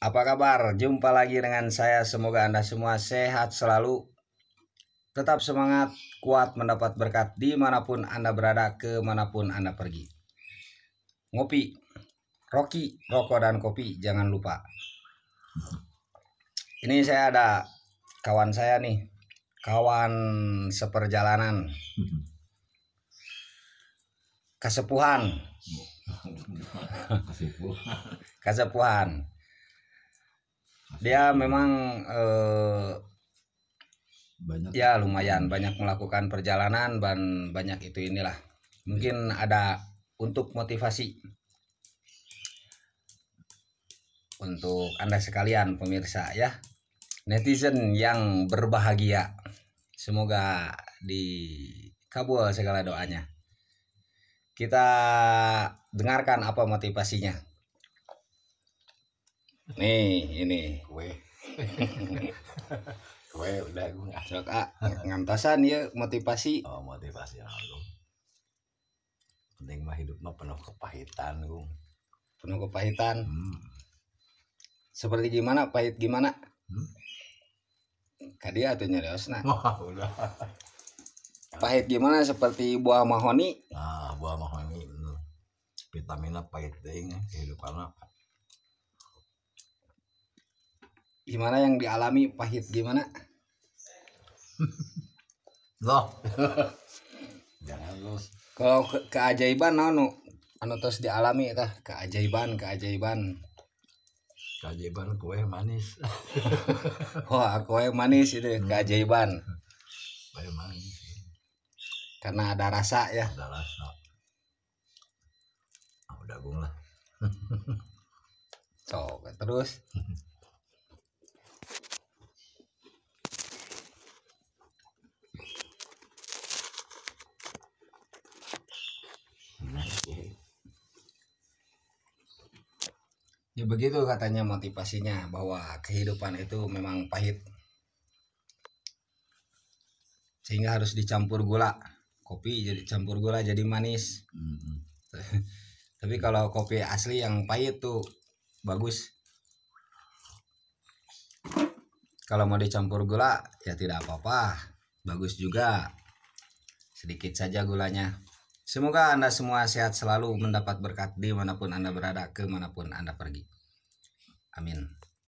Apa kabar? Jumpa lagi dengan saya. Semoga Anda semua sehat selalu. Tetap semangat, kuat mendapat berkat dimanapun Anda berada, kemanapun Anda pergi. Ngopi, Rocky, rokok dan kopi, jangan lupa. Ini saya ada kawan saya nih, kawan seperjalanan. Kesepuhan. Kesepuhan dia memang eh, banyak ya lumayan banyak melakukan perjalanan dan banyak itu inilah mungkin ada untuk motivasi untuk anda sekalian pemirsa ya netizen yang berbahagia semoga dikabul segala doanya kita dengarkan apa motivasinya Nih, ini. Kue. Kue udah gue nggak sok ah. Ngantasan ya motivasi. Oh motivasi lalu. Penting mah hidup mah penuh kepahitan gue. Penuh kepahitan. Hmm. Seperti gimana? Pahit gimana? Hmm? Kadi atunya nah. Oh, udah. Pahit gimana seperti buah mahoni? Ah, buah mahoni. Hmm. Vitaminnya pahit deh, kehidupan apa? gimana yang dialami pahit gimana loh jangan los kalau ke keajaiban nono no anu terus dialami tah keajaiban keajaiban keajaiban kue manis wah kue manis itu ya, hmm. keajaiban kue manis ya. karena ada rasa ya ada rasa udah gula lah so terus ya begitu katanya motivasinya bahwa kehidupan itu memang pahit sehingga harus dicampur gula kopi jadi campur gula jadi manis mm-hmm. tapi kalau kopi asli yang pahit tuh bagus kalau mau dicampur gula ya tidak apa-apa bagus juga sedikit saja gulanya Semoga Anda semua sehat selalu, mendapat berkat dimanapun Anda berada, kemanapun Anda pergi. Amin.